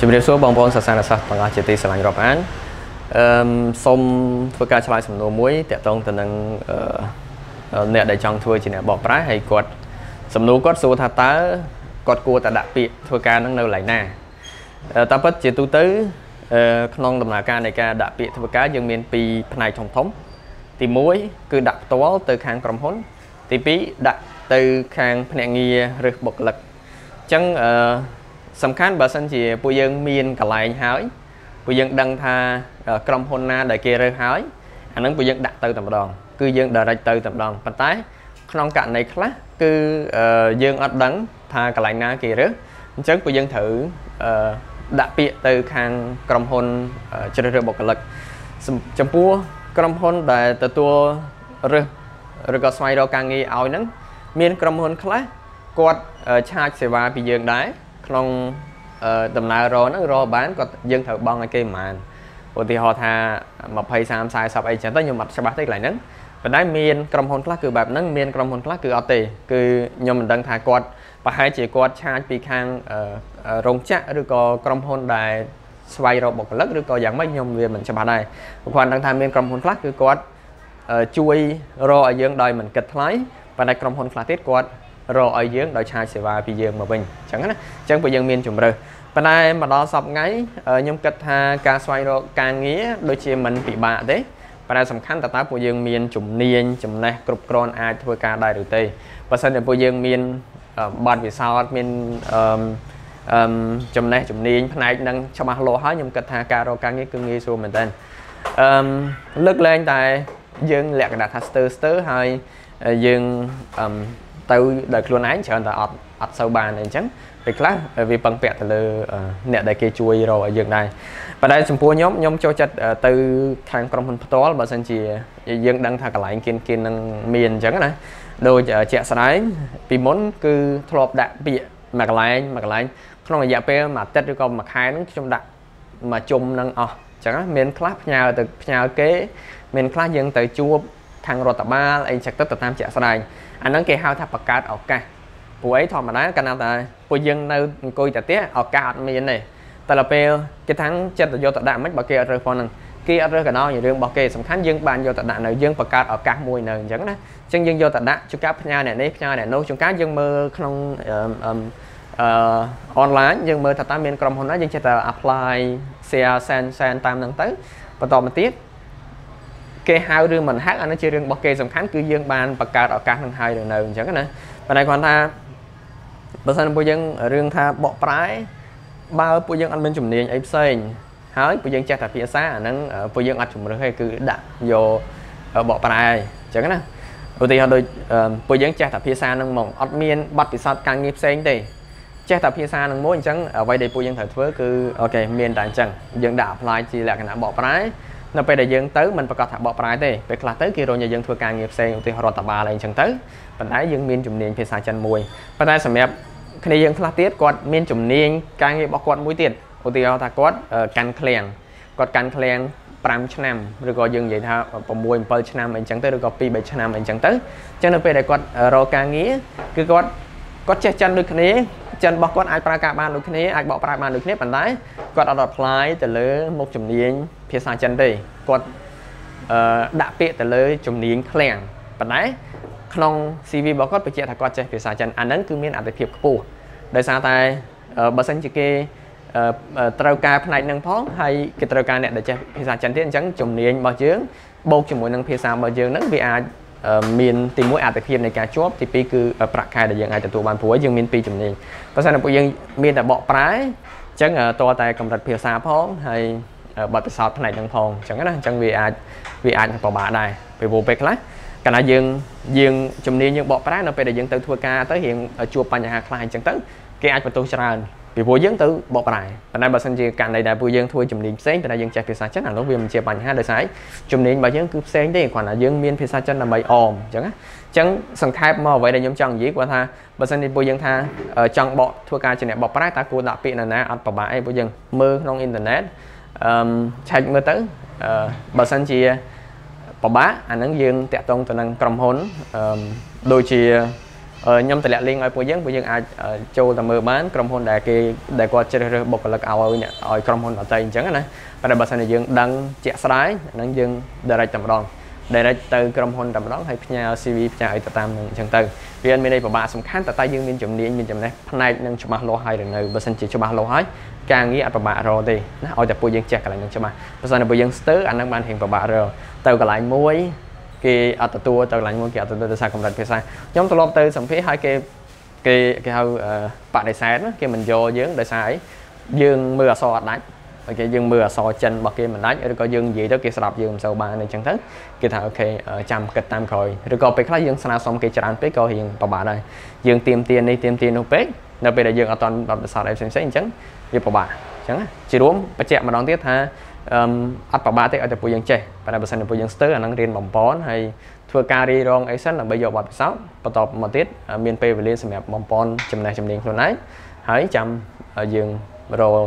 ជំរាបសួរបងប្អូនសាសនាសាស្ត្រទាំងអស់ជាទីស្រឡាញ់រាប់អានអឺសូមធ្វើការឆ្លើយសំណួរមួយតកតងទៅនឹងអ្នកដែលចង់ធ្វើជាអ្នកបកប្រែហើយគាត់សំណួរគាត់សួរថាតើគាត់គួរតែដាក់ពាក្យធ្វើការនឹងនៅកន្លែងណាតាមពិតជាទូទៅក្នុងដំណើរការនៃការដាក់ពាក្យធ្វើការយើងមានពីរផ្នែកធំធំទី1គឺដាក់ផ្ទាល់ទៅខាងក្រុមហ៊ុន ទី2ដាក់ទៅខាងភ្នាក់ងារឬបុគ្គលិកអញ្ចឹងអឺសំខាន់បើសិនជាពួកយើងមានកន្លែងហើយពួកយើងដឹងថាក្រុមហ៊ុនណាដែលគេរើសហើយអានឹងពួកយើងដាក់ទៅតែម្ដងគឺយើង direct ទៅតែម្ដងប៉ុន្តែ ក្នុងករណីខ្លះគឺយើងអត់ដឹងថាកន្លែងណាគេរើសអញ្ចឹងពួកយើងត្រូវដាក់ពាក្យទៅខាងក្រុមហ៊ុនជ្រើសរើសបុគ្គលិកចំពោះក្រុមហ៊ុនដែលទទួលរើសឬក៏ស្វែងរកការងារឲ្យហ្នឹងមានក្រុមហ៊ុនខ្លះគាត់ឆាចសេវាពីយើងដែរក្នុងដំណើររហ្នឹងរបានគាត់យើងត្រូវបង់ឲ្យគេប្រហែលឧទាហរណ៍ថា20 30 40អីចឹងទៅខ្ញុំអត់ច្បាស់ទេកន្លែងហ្នឹងប៉ុន្តែមានក្រុមហ៊ុនខ្លះគឺបែបហ្នឹងមានក្រុមហ៊ុនខ្លះគឺអត់ទេគឺខ្ញុំមិនដឹងថាគាត់ប្រហែលជាគាត់ឆាចពីខាងរោងចក្រឬក៏ក្រុមហ៊ុនដែល ស្វែងរកបុគ្គលិកឬក៏យ៉ាងម៉េចខ្ញុំវាមិនច្បាស់ដែរព្រោះគាត់ដឹងថាមានក្រុមហ៊ុនខ្លះគឺគាត់ជួយរកឲ្យយើងដោយមិនគិតថ្លៃប៉ុន្តែក្រុមហ៊ុនខ្លះទៀតគាត់រកឲ្យយើងដោយឆាយសេវាពីយើងមកវិញអញ្ចឹងណាអញ្ចឹងបើយើងមានជំរើសប៉ុន្តែមកដល់សប្ថ្ងៃខ្ញុំគិតថាការស្វែងរកការងារដូចជាមិនពិបាកទេប៉ុន្តែសំខាន់តើតើពួកយើងមានជំនាញចំណេះគ្រប់គ្រាន់អាចធ្វើការដែរឬទេបើសិនជាពួកយើងមានបទពិសោធន៍មានអឺអឺចំណេះជំនាញផ្នែកនឹងច្បាស់លាស់ហើយខ្ញុំគិតថាការរកការងារគឺងាយស្រួលមែនតើអឺលើកលែងតែយើងលក្ខណៈថាស្ទើស្ទើហើយយើងទៅដល់ខ្លួនឯងច្រើនតែអត់អត់សូវបានអីចឹងពេលខ្លះវាពឹងពាក់ទៅលើអ្នកដែលគេជួយរកឲ្យយើងដែរប៉ុន្តែចំពោះខ្ញុំខ្ញុំចូលចិត្តទៅខាងក្រុមហ៊ុនផ្ទាល់បើសិនជា យើងដឹង ថាកន្លែងគៀនគៀននឹងមានអញ្ចឹងណាដូចជាក់ស្ដែងពីមុន គឺធ្លាប់ដាក់ពាក្យមួយកន្លែងមួយកន្លែងក្នុងរយៈពេលមួយអាទិត្យឬក៏មួយខែហ្នឹងខ្ញុំដាក់មកជុំនឹងអស់អញ្ចឹងមានខ្លះផ្ញើទៅផ្ញើគេមានខ្លះយើងទៅជួបខាងរដ្ឋបាលអីចឹងទៅតាមជាក់ស្ដែងអាហ្នឹងគេហៅថាបង្កើតឱកាសព្រោះអីធម្មតាកាលណាតែពួកយើងនៅអង្គុយតាទៀតឱកាសអត់មានទេតែដល់ពេលគេថាចិត្តយកទៅដាក់មិនបើគេអត់រើសផងហ្នឹងគេអត់រើសកណ្ដោរឿងរបស់គេសំខាន់យើងបានយកទៅដាក់នៅយើងបង្កើតឱកាសមួយនៅអញ្ចឹងណាអញ្ចឹងយើងយកទៅដាក់ជួនកាលផ្ញើអ្នកនេះផ្ញើអ្នកនោះជួនកាលយើងមើលក្នុងអឺអឺអនឡាញយើងមើលថាតើមានក្រុមហ៊ុនណាយើងចេះតែ apply share send send តាមហ្នឹងទៅបន្តមកទៀតគេហៅឬមិនហៅអានេះជារឿងរបស់គេសំខាន់គឺយើងបានបង្កើតឱកាសនឹងហើយនៅនៅអញ្ចឹងណាប៉ុន្តែគាត់ថាបើសិនពួកយើងរឿងថាបកប្រែបើពួកយើងអត់មានជំនាញអីផ្សេងហើយពួកយើងចេះតែភាសាអាហ្នឹងពួកយើងអត់ជំរឿនទេគឺដាក់យកបកប្រែអញ្ចឹងណាឧទាហរណ៍ដូចពួកយើងចេះតែភាសាហ្នឹងហ្មងអត់មានប័ណ្ណពិសោធន៍ការងារផ្សេងទេចេះតែភាសានឹងមួយអញ្ចឹងអ្វីដែលពួកយើងត្រូវធ្វើគឺអូខេមានតែអញ្ចឹងយើងដាក់ apply ជា លក្ខណៈបកប្រែនៅពេលដែលយើងទៅមិនប្រកាសថាបកប្រែទេពេលខ្លះទៅគេរញឲ្យយើងធ្វើការងារផ្សេងឧទាហរណ៍រដ្ឋបាលអីអញ្ចឹងទៅប៉ុន្តែយើងមានជំនាញភាសាចិនមួយប៉ុន្តែសម្រាប់គ្នាយើងខ្លះទៀតគាត់មានជំនាញការងាររបស់គាត់មួយទៀតឧទាហរណ៍ថាគាត់កាន់ឃ្លាំងគាត់កាន់ឃ្លាំង5ឆ្នាំឬក៏យើងនិយាយថា6 7ឆ្នាំអីចឹងទៅឬក៏2 3ឆ្នាំអីចឹងទៅអញ្ចឹងនៅពេលដែលគាត់រកការងារគឺគាត់គាត់ចេះចិនដូចគ្នាចិនរបស់គាត់អាចប្រើការបានដូចគ្នាអាចបកប្រែបានដូចគ្នាប៉ុន្តែគាត់អត់ apply ទៅលើមុខជំនាញភាសាចិនទេគាត់អឺដាក់ពាក្យទៅលើជំនាញឃ្លាំងប៉ុន្តែក្នុង CV របស់គាត់បញ្ជាក់ថាគាត់ចេះភាសាចិនអាហ្នឹងគឺមានអត្ថភាពខ្ពស់ដោយសារតែបើសិនជាគេត្រូវការផ្នែកនឹងផងហើយគេត្រូវការអ្នកដែលចេះភាសាចិនទៀតអញ្ចឹងជំនាញរបស់យើងបូកជាមួយនឹងភាសារបស់យើងហ្នឹងវាអាចមានទីមួយអត្ថិភាពនៃការជាប់ទីពីរគឺប្រាក់ខែដែលយើងអាចទទួលបានព្រោះយើងមានពីរជំនាញបើសិនតែពួកយើងមានតែបកប្រែអញ្ចឹងតរតែកម្រិតភាសាផងហើយបទពិសោធន៍ផ្នែកនឹងផងអញ្ចឹងណាអញ្ចឹងវាអាចវាអាចពិបាកដែរពីព្រោះពេលខ្លះកាលណាយើងយើងជំនាញយើងបកប្រែនៅពេលដែលយើងទៅធ្វើការទៅរៀងជួបបញ្ហាខ្លះអញ្ចឹងទៅគេអាចបន្ទោសច្រើនពីព្រោះយើងទៅបកប្រែប៉ុន្តែបើសិនជាករណីដែលពួកយើងធ្វើជំនាញផ្សេងប៉ុន្តែយើងចេះភាសាចិនអានោះវាមិនជាបញ្ហាដោយសារជំនាញរបស់យើងគឺផ្សេងទេគ្រាន់តែយើងមានភាសាចិនដើម្បីអមអញ្ចឹងណាអញ្ចឹងសង្ខេបមកអ្វីដែលខ្ញុំចង់និយាយគាត់ថាបើសិនជាពួកយើងថាចង់បកធ្វើការជាអ្នកបកប្រែតើគួរដាក់ពាក្យណាណាអត់ប្របាក់អីពួកយើងមើលក្នុងអ៊ីនធឺណិតអឺឆែកមើលទៅបើសិនជាប្របាក់អានឹងយើងតាក់ទងទៅនឹងក្រុមហ៊ុនអឺដូចជាខ្ញុំតម្លាក់ link ឲ្យពួកយើងពួកយើងអាចចូលទៅមើលបានក្រុមហ៊ុនដែលគេដែលគាត់ជ្រើសរើសបុគ្គលិកឲ្យឲ្យក្រុមហ៊ុនដទៃអញ្ចឹងណាប៉ុន្តែបើសិនជាយើងដឹងជាក់ស្ដែងហ្នឹងយើង direct តែម្ដង direct ទៅក្រុមហ៊ុនតែម្ដងហើយផ្ញើ CV ផ្ញើឲ្យទៅតាមនឹងអញ្ចឹងទៅវាមានន័យពិបាកសំខាន់តែតែយើងមានជំនាញមានចំណេះផ្នែកនឹងច្បាស់លាស់ហើយនៅបើសិនជាច្បាស់លាស់ហើយការងារអត់ពិបាករកទេណាឲ្យតែពួកយើងចេះកន្លែងនឹងច្បាស់បើសិនជាពួកយើងស្ទើរអានឹងបានរៀងពិបាករកទៅកន្លែងមួយគេអត់ទទួលទៅកន្លែងមួយគេអត់ទទួលទៅសារកម្រិតភាសាខ្ញុំធ្លាប់ទៅសម្ភាសឲ្យគេគេគេហៅបដិសេធគេមិនយកយើងដោយសារអីយើងមើលអសអត់ដាច់ហើយគេយើងមើលអសចិនរបស់គេមិនដាច់ឬក៏យើងនិយាយទៅគេស្ដាប់យើងមិនសូវបានអញ្ចឹងទៅគេថាអូខេចាំគិតតាមក្រោយឬក៏ពេលខ្លះយើងស្នើសុំគេច្រើនពេកក៏រៀងពិបាកដែរយើងទៀមទាននេះទៀមទាននោះពេកនៅពេលដែលយើងអត់ទាន់បទពិសោធន៍អីផ្សេងៗអញ្ចឹងវាពិបាកអញ្ចឹងជារួមបញ្ជាក់ម្ដងទៀតថាអឺអត់ប្របាកទេឲ្យតែពួកយើងចេះប៉ុន្តែបើសិនតែពួកយើងស្ទើរអានឹងរៀនបំពន់ហើយធ្វើការរីរងអីសិនដើម្បីយកបទពិសោធន៍បន្តមកទៀតមានពេលវេលាសម្រាប់បំពន់ចំណេះចំណេញខ្លួនឯងហើយចាំយើងរកឲ្យ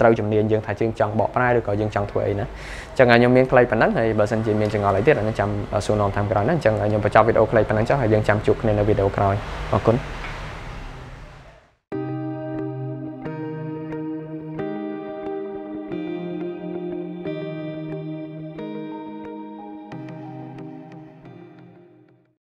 ត្រូវជំនាញយើងថាយើងចង់បកប្រែឬក៏យើងចង់ធ្វើអីណាអញ្ចឹងខ្ញុំមានខ្លីប៉ុណ្ណឹងហើយបើសិនជាមាន ចង្អល់អីទៀតអានឹងចាំសួរនាំតាមក្រោយណាអញ្ចឹងខ្ញុំបញ្ចប់វីដេអូខ្លីប៉ុណ្ណឹងចុះហើយយើងចាំជួបគ្នានៅវីដេអូក្រោយអរគុណ